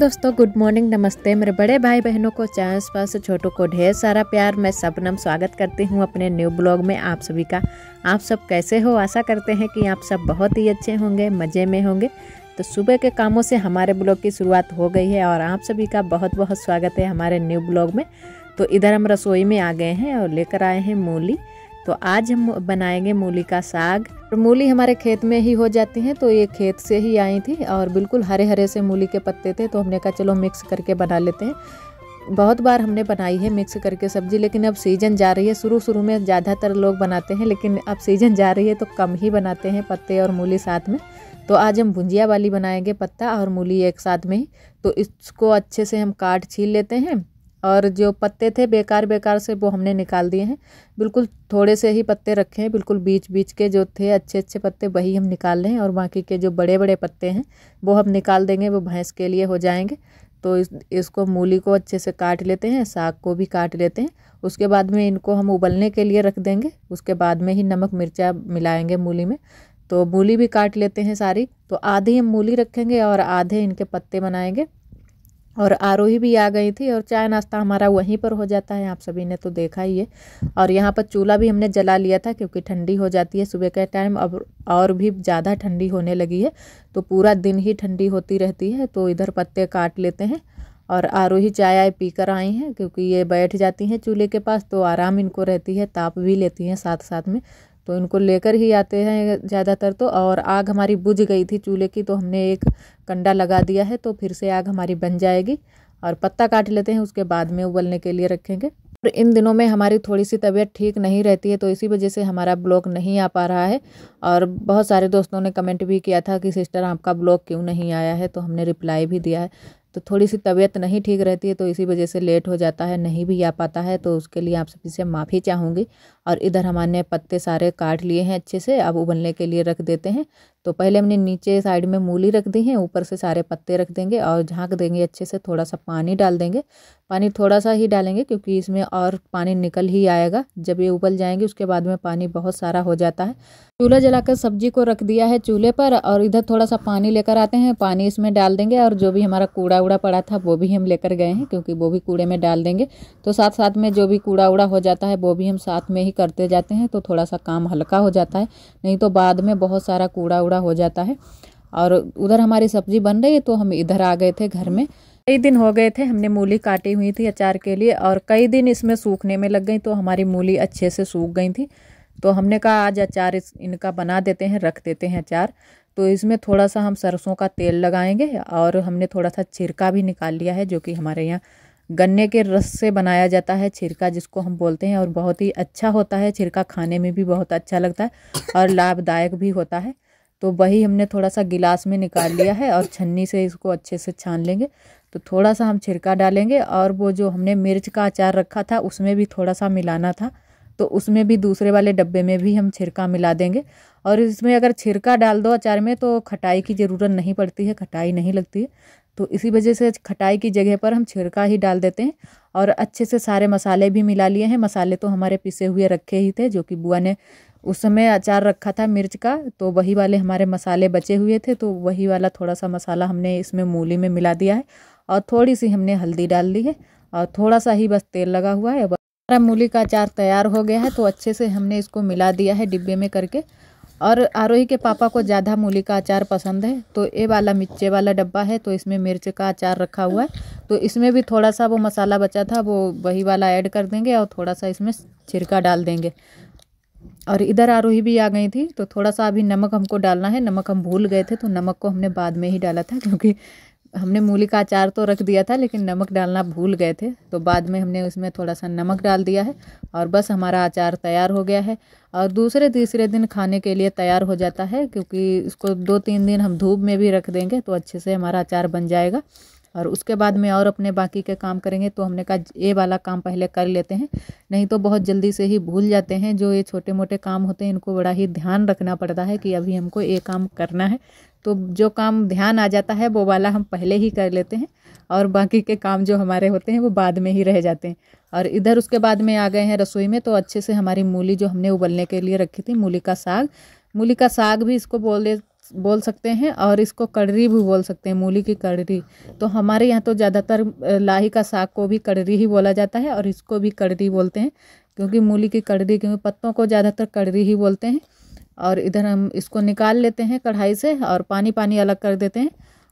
दोस्तों good morning नमस्ते मेरे बड़े भाई बहनों को चाय पास छोटों को ढेर सारा प्यार मैं सबनम स्वागत करती हूँ अपने न्यू ब्लॉग में आप सभी का आप सब कैसे हो आशा करते हैं कि आप सब बहुत ही अच्छे होंगे मज़े में होंगे तो सुबह के कामों से हमारे ब्लॉग की शुरुआत हो गई है और आप सभी का बहुत बहुत स्वागत है हमारे न्यू ब्लॉग में तो इधर हम रसोई में आ गए हैं और लेकर आए हैं मूली तो आज हम बनाएंगे मूली का साग मूली हमारे खेत में ही हो जाती है तो ये खेत से ही आई थी और बिल्कुल हरे हरे से मूली के पत्ते थे तो हमने कहा चलो मिक्स करके बना लेते हैं बहुत बार हमने बनाई है मिक्स करके सब्जी लेकिन अब सीजन जा रही है शुरू शुरू में ज़्यादातर लोग बनाते हैं लेकिन अब सीजन जा रही है तो कम ही बनाते हैं पत्ते और मूली साथ में तो आज हम भुंजिया वाली बनाएंगे पत्ता और मूली एक साथ में ही तो इसको अच्छे से हम काट छील लेते हैं और जो पत्ते थे बेकार बेकार से वो हमने निकाल दिए हैं बिल्कुल थोड़े से ही पत्ते रखे हैं बिल्कुल बीच बीच के जो थे अच्छे अच्छे पत्ते वही हम निकाल लें और बाकी के जो बड़े बड़े पत्ते हैं वो हम निकाल देंगे वो भैंस के लिए हो जाएंगे तो इस इसको मूली को अच्छे से काट लेते हैं साग को भी काट लेते हैं उसके बाद में इनको हम उबलने के लिए रख देंगे उसके बाद में ही नमक मिर्चा मिलाएंगे मूली में तो मूली भी काट लेते हैं सारी तो आधी हम मूली रखेंगे और आधे इनके पत्ते बनाएंगे और आरोही भी आ गई थी और चाय नाश्ता हमारा वहीं पर हो जाता है आप सभी ने तो देखा ही है और यहाँ पर चूल्हा भी हमने जला लिया था क्योंकि ठंडी हो जाती है सुबह के टाइम अब और भी ज़्यादा ठंडी होने लगी है तो पूरा दिन ही ठंडी होती रहती है तो इधर पत्ते काट लेते हैं और आरोही चाय आए पी कर आई हैं क्योंकि ये बैठ जाती हैं चूल्हे के पास तो आराम इनको रहती है ताप भी लेती हैं साथ साथ में तो इनको लेकर ही आते हैं ज़्यादातर तो और आग हमारी बुझ गई थी चूल्हे की तो हमने एक कंडा लगा दिया है तो फिर से आग हमारी बन जाएगी और पत्ता काट लेते हैं उसके बाद में उबलने के लिए रखेंगे और इन दिनों में हमारी थोड़ी सी तबीयत ठीक नहीं रहती है तो इसी वजह से हमारा ब्लॉग नहीं आ पा रहा है और बहुत सारे दोस्तों ने कमेंट भी किया था कि सिस्टर आपका ब्लॉग क्यों नहीं आया है तो हमने रिप्लाई भी दिया है तो थोड़ी सी तबीयत नहीं ठीक रहती है तो इसी वजह से लेट हो जाता है नहीं भी आ पाता है तो उसके लिए आप सभी से माफ़ी चाहूँगी और इधर हमारे पत्ते सारे काट लिए हैं अच्छे से अब उबलने के लिए रख देते हैं तो पहले हमने नीचे साइड में मूली रख दी है ऊपर से सारे पत्ते रख देंगे और झाँक देंगे अच्छे से थोड़ा सा पानी डाल देंगे पानी थोड़ा सा ही डालेंगे क्योंकि इसमें और पानी निकल ही आएगा जब ये उबल जाएंगे उसके बाद में पानी बहुत सारा हो जाता है चूल्हा जलाकर सब्जी को रख दिया है चूल्हे पर और इधर थोड़ा सा पानी लेकर आते हैं पानी इसमें डाल देंगे और जो भी हमारा कूड़ा कूड़ा पड़ा था वो भी हम लेकर गए हैं क्योंकि वो भी कूड़े में डाल देंगे तो साथ साथ में जो भी कूड़ा उड़ा हो जाता है वो भी हम साथ में ही करते जाते हैं तो थोड़ा सा काम हल्का हो जाता है नहीं तो बाद में बहुत सारा कूड़ा उड़ा हो जाता है और उधर हमारी सब्जी बन रही है तो हम इधर आ गए थे घर में कई दिन हो गए थे हमने मूली काटी हुई थी अचार के लिए और कई दिन इसमें सूखने में लग गई तो हमारी मूली अच्छे से सूख गई थी तो हमने कहा आज अचार इनका बना देते हैं रख देते हैं अचार तो इसमें थोड़ा सा हम सरसों का तेल लगाएंगे और हमने थोड़ा सा छिरका भी निकाल लिया है जो कि हमारे यहाँ गन्ने के रस से बनाया जाता है छिरका जिसको हम बोलते हैं और बहुत ही अच्छा होता है छिरका खाने में भी बहुत अच्छा लगता है और लाभदायक भी होता है तो वही हमने थोड़ा सा गिलास में निकाल लिया है और छन्नी से इसको अच्छे से छान लेंगे तो थोड़ा सा हम छिरका डालेंगे और वो जो हमने मिर्च का अचार रखा था उसमें भी थोड़ा सा मिलाना था तो उसमें भी दूसरे वाले डब्बे में भी हम छिरका मिला देंगे और इसमें अगर छिरका डाल दो अचार में तो खटाई की ज़रूरत नहीं पड़ती है खटाई नहीं लगती है तो इसी वजह से खटाई की जगह पर हम छिड़का ही डाल देते हैं और अच्छे से सारे मसाले भी मिला लिए हैं मसाले तो हमारे पिसे हुए रखे ही थे जो कि बुआ ने उस समय अचार रखा था मिर्च का तो वही वाले हमारे मसाले बचे हुए थे तो वही वाला थोड़ा सा मसाला हमने इसमें मूली में मिला दिया है और थोड़ी सी हमने हल्दी डाल दी है और थोड़ा सा ही बस तेल लगा हुआ है हमारा मूली का अचार तैयार हो गया है तो अच्छे से हमने इसको मिला दिया है डिब्बे में करके और आरोही के पापा को ज़्यादा मूली का अचार पसंद है तो ये वाला मिर्चे वाला डब्बा है तो इसमें मिर्च का अचार रखा हुआ है तो इसमें भी थोड़ा सा वो मसाला बचा था वो वही वाला ऐड कर देंगे और थोड़ा सा इसमें छिरका डाल देंगे और इधर आरोही भी आ गई थी तो थोड़ा सा अभी नमक हमको डालना है नमक हम भूल गए थे तो नमक को हमने बाद में ही डाला था क्योंकि हमने मूली का अचार तो रख दिया था लेकिन नमक डालना भूल गए थे तो बाद में हमने उसमें थोड़ा सा नमक डाल दिया है और बस हमारा अचार तैयार हो गया है और दूसरे तीसरे दिन खाने के लिए तैयार हो जाता है क्योंकि इसको दो तीन दिन हम धूप में भी रख देंगे तो अच्छे से हमारा अचार बन जाएगा और उसके बाद में और अपने बाकी के काम करेंगे तो हमने कहा ये वाला काम पहले कर लेते हैं नहीं तो बहुत जल्दी से ही भूल जाते हैं जो ये छोटे मोटे काम होते हैं इनको बड़ा ही ध्यान रखना पड़ता है कि अभी हमको ये काम करना है तो जो काम ध्यान आ जाता है वो वाला हम पहले ही कर लेते हैं और बाकी के काम जो हमारे होते हैं वो बाद में ही रह जाते हैं और इधर उसके बाद में आ गए हैं रसोई में तो अच्छे से हमारी मूली जो हमने उबलने के लिए रखी थी मूली का साग मूली का साग भी इसको बोल दे बोल सकते हैं और इसको कड़री भी बोल सकते हैं मूली की कड़री तो हमारे यहाँ तो ज़्यादातर लाही का साग को भी कड़री ही बोला जाता है और इसको भी कड़री बोलते हैं क्योंकि मूली की कड़री क्योंकि पत्तों को ज़्यादातर कड़री ही बोलते हैं और इधर हम इसको निकाल लेते हैं कढ़ाई से और पानी पानी अलग कर देते हैं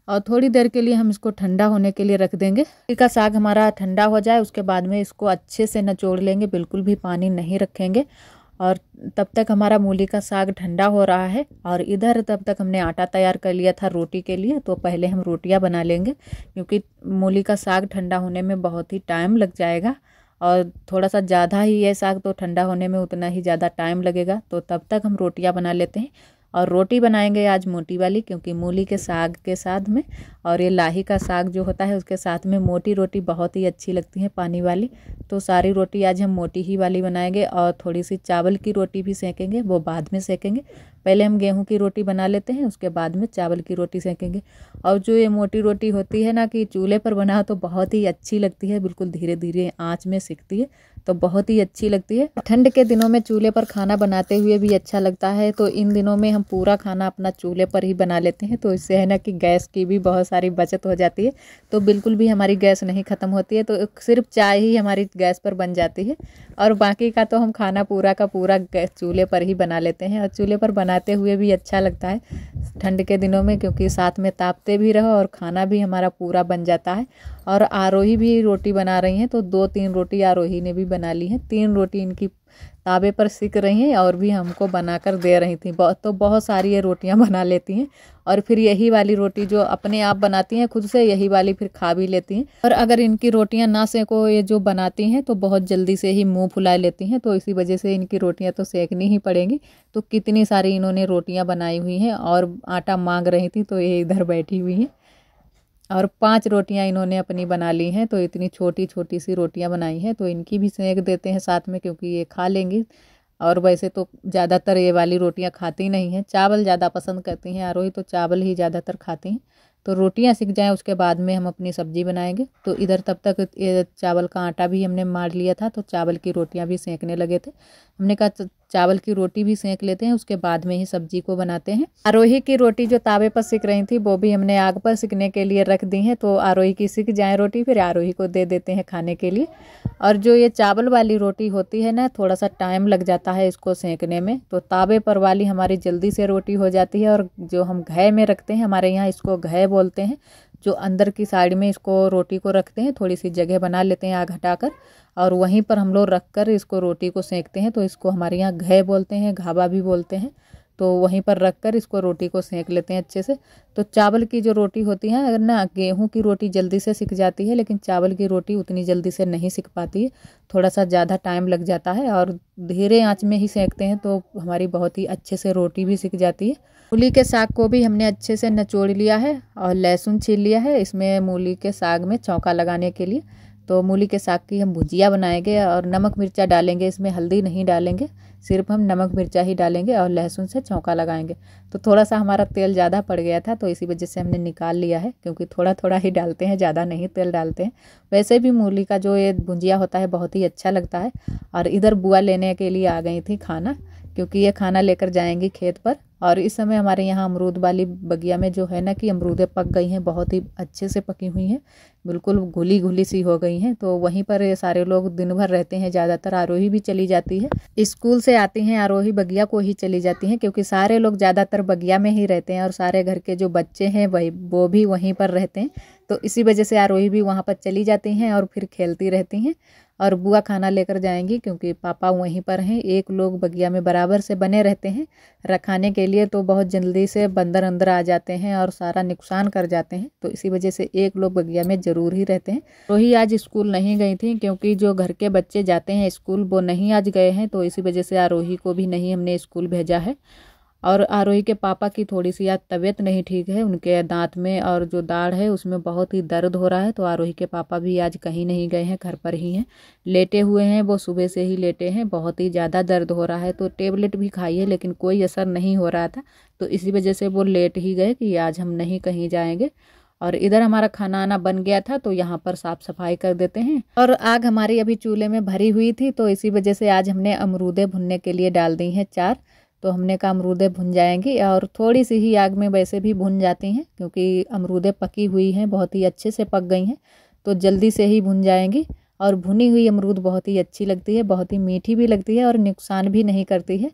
और थोड़ी देर के लिए हम इसको ठंडा होने के लिए रख देंगे का साग हमारा ठंडा हो जाए उसके बाद में इसको अच्छे से नचोड़ लेंगे बिल्कुल भी पानी नहीं रखेंगे और तब तक हमारा मूली का साग ठंडा हो रहा है और इधर तब तक हमने आटा तैयार कर लिया था रोटी के लिए तो पहले हम रोटियां बना लेंगे क्योंकि मूली का साग ठंडा होने में बहुत ही टाइम लग जाएगा और थोड़ा सा ज़्यादा ही है साग तो ठंडा होने में उतना ही ज़्यादा टाइम लगेगा तो तब तक हम रोटियां बना लेते हैं और रोटी बनाएंगे आज मोटी वाली क्योंकि मूली के साग के साथ में और ये लाही का साग जो होता है उसके साथ में मोटी रोटी बहुत ही अच्छी लगती है पानी वाली तो सारी रोटी आज हम मोटी ही वाली बनाएंगे और थोड़ी सी चावल की रोटी भी सेकेंगे वो बाद में सेकेंगे पहले हम गेहूं की रोटी बना लेते हैं उसके बाद में चावल की रोटी सेकेंगे और जो ये मोटी रोटी होती है ना कि चूल्हे पर बनाओ तो बहुत ही अच्छी लगती है बिल्कुल धीरे धीरे आँच में सीखती है तो बहुत ही अच्छी लगती है ठंड के दिनों में चूल्हे पर खाना बनाते हुए भी अच्छा लगता है तो इन दिनों में हम पूरा खाना अपना चूल्हे पर ही बना लेते हैं तो इससे है ना कि गैस की भी बहुत सारी बचत हो जाती है तो बिल्कुल भी हमारी गैस नहीं ख़त्म होती है तो सिर्फ चाय ही हमारी गैस पर बन जाती है और बाकी का तो हम खाना पूरा का पूरा गैस चूल्हे पर ही बना लेते हैं और चूल्हे पर बनाते हुए भी अच्छा लगता है ठंड के दिनों में क्योंकि साथ में तापते भी रहो और खाना भी हमारा पूरा बन जाता है और आरोही भी रोटी बना रही हैं तो दो तीन रोटी आरोही ने भी बना ली है तीन रोटी इनकी तावे पर सिक रही हैं और भी हमको बना कर दे रही थी बहुत तो बहुत सारी ये रोटियां बना लेती हैं और फिर यही वाली रोटी जो अपने आप बनाती हैं खुद से यही वाली फिर खा भी लेती हैं और अगर इनकी रोटियां ना सेको ये जो बनाती हैं तो बहुत जल्दी से ही मुंह फुला लेती हैं तो इसी वजह से इनकी रोटियाँ तो सेकनी ही पड़ेंगी तो कितनी सारी इन्होंने रोटियाँ बनाई हुई हैं और आटा मांग रही थी तो ये इधर बैठी हुई हैं और पांच रोटियां इन्होंने अपनी बना ली हैं तो इतनी छोटी छोटी सी रोटियां बनाई हैं तो इनकी भी सेंक देते हैं साथ में क्योंकि ये खा लेंगी और वैसे तो ज़्यादातर ये वाली रोटियां खाती नहीं हैं चावल ज़्यादा पसंद करती हैं आरोही तो चावल ही ज़्यादातर खाती हैं तो रोटियां सीख जाएँ उसके बाद में हम अपनी सब्जी बनाएंगे तो इधर तब तक ये चावल का आटा भी हमने मार लिया था तो चावल की रोटियां भी सेंकने लगे थे हमने कहा चावल की रोटी भी सेंक लेते हैं उसके बाद में ही सब्जी को बनाते हैं आरोही की रोटी जो तावे पर सिक रही थी वो भी हमने आग पर सिकने के लिए रख दी है तो आरोही की सिक जाए रोटी फिर आरोही को दे देते हैं खाने के लिए और जो ये चावल वाली रोटी होती है ना थोड़ा सा टाइम लग जाता है इसको सेंकने में तो तावे पर वाली हमारी जल्दी से रोटी हो जाती है और जो हम घय में रखते हैं हमारे यहाँ इसको घय बोलते हैं जो अंदर की साइड में इसको रोटी को रखते हैं थोड़ी सी जगह बना लेते हैं आग हटाकर और वहीं पर हम लोग रख कर इसको रोटी को सेंकते हैं तो इसको हमारे यहाँ घय बोलते हैं घाबा भी बोलते हैं तो वहीं पर रख कर इसको रोटी को सेंक लेते हैं अच्छे से तो चावल की जो रोटी होती है अगर ना गेहूं की रोटी जल्दी से सिक जाती है लेकिन चावल की रोटी उतनी जल्दी से नहीं सिक पाती है थोड़ा सा ज़्यादा टाइम लग जाता है और धीरे आंच में ही सेंकते हैं तो हमारी बहुत ही अच्छे से रोटी भी सिक जाती है मूली के साग को भी हमने अच्छे से नचोड़ लिया है और लहसुन छील लिया है इसमें मूली के साग में चौका लगाने के लिए तो मूली के साग की हम भुजिया बनाएंगे और नमक मिर्चा डालेंगे इसमें हल्दी नहीं डालेंगे सिर्फ हम नमक मिर्चा ही डालेंगे और लहसुन से चौंका लगाएंगे तो थोड़ा सा हमारा तेल ज़्यादा पड़ गया था तो इसी वजह से हमने निकाल लिया है क्योंकि थोड़ा थोड़ा ही डालते हैं ज़्यादा नहीं तेल डालते हैं वैसे भी मूली का जो ये भुंजिया होता है बहुत ही अच्छा लगता है और इधर बुआ लेने के लिए आ गई थी खाना क्योंकि ये खाना लेकर जाएंगी खेत पर और इस समय हमारे यहाँ अमरूद वाली बगिया में जो है ना कि अमरूदें पक गई हैं बहुत ही अच्छे से पकी हुई हैं बिल्कुल घुली घुली सी हो गई हैं तो वहीं पर सारे लोग दिन भर रहते हैं ज़्यादातर आरोही भी चली जाती है स्कूल से आती हैं आरोही बगिया को ही चली जाती हैं क्योंकि सारे लोग ज़्यादातर बगिया में ही रहते हैं और सारे घर के जो बच्चे हैं वही वो भी वहीं पर रहते हैं तो इसी वजह से आरोही भी वहाँ पर चली जाती हैं और फिर खेलती रहती हैं और बुआ खाना लेकर जाएंगी क्योंकि पापा वहीं पर हैं एक लोग बगिया में बराबर से बने रहते हैं रखाने के लिए तो बहुत जल्दी से बंदर अंदर आ जाते हैं और सारा नुकसान कर जाते हैं तो इसी वजह से एक लोग बगिया में ज़रूर ही रहते हैं रोही आज स्कूल नहीं गई थी क्योंकि जो घर के बच्चे जाते हैं स्कूल वो नहीं आज गए हैं तो इसी वजह से आरोही को भी नहीं हमने स्कूल भेजा है और आरोही के पापा की थोड़ी सी आज तबीयत नहीं ठीक है उनके दांत में और जो दाढ़ है उसमें बहुत ही दर्द हो रहा है तो आरोही के पापा भी आज कहीं नहीं गए हैं घर पर ही हैं लेटे हुए हैं वो सुबह से ही लेटे हैं बहुत ही ज़्यादा दर्द हो रहा है तो टेबलेट भी खाई है लेकिन कोई असर नहीं हो रहा था तो इसी वजह से वो लेट ही गए कि आज हम नहीं कहीं जाएँगे और इधर हमारा खाना आना बन गया था तो यहाँ पर साफ सफाई कर देते हैं और आग हमारी अभी चूल्हे में भरी हुई थी तो इसी वजह से आज हमने अमरूदे भुनने के लिए डाल दी हैं चार तो हमने कहा अमरूदें भुन जाएंगी और थोड़ी सी ही आग में वैसे भी भुन जाती हैं क्योंकि अमरूदें पकी हुई हैं बहुत ही अच्छे से पक गई हैं तो जल्दी से ही भुन जाएंगी और भुनी हुई अमरूद बहुत ही अच्छी लगती है बहुत ही मीठी भी लगती है और नुकसान भी नहीं करती है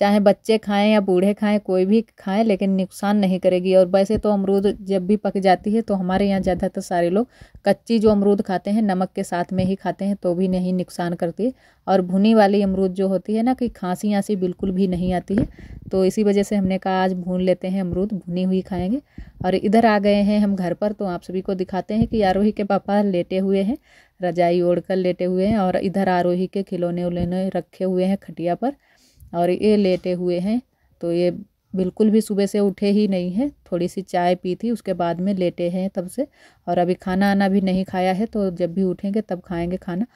चाहे बच्चे खाएं या बूढ़े खाएं कोई भी खाएं लेकिन नुकसान नहीं करेगी और वैसे तो अमरूद जब भी पक जाती है तो हमारे यहाँ ज़्यादातर सारे लोग कच्ची जो अमरूद खाते हैं नमक के साथ में ही खाते हैं तो भी नहीं नुकसान करती और भुनी वाली अमरूद जो होती है ना कि खांसी यासी बिल्कुल भी नहीं आती है तो इसी वजह से हमने कहा आज भून लेते हैं अमरूद भुनी हुई खाएँगे और इधर आ गए हैं हम घर पर तो आप सभी को दिखाते हैं कि आरोही के पापा लेटे हुए हैं रजाई ओढ़ कर लेटे हुए हैं और इधर आरोही के खिलौने उलौने रखे हुए हैं खटिया पर और ये लेटे हुए हैं तो ये बिल्कुल भी सुबह से उठे ही नहीं है थोड़ी सी चाय पी थी उसके बाद में लेटे हैं तब से और अभी खाना आना भी नहीं खाया है तो जब भी उठेंगे तब खाएंगे खाना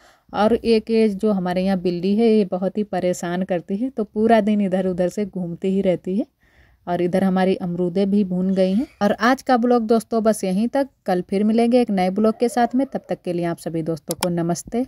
और एक ये जो हमारे यहाँ बिल्ली है ये बहुत ही परेशान करती है तो पूरा दिन इधर उधर से घूमती ही रहती है और इधर हमारी अमरूदे भी भून गई हैं और आज का ब्लॉग दोस्तों बस यहीं तक कल फिर मिलेंगे एक नए ब्लॉग के साथ में तब तक के लिए आप सभी दोस्तों को नमस्ते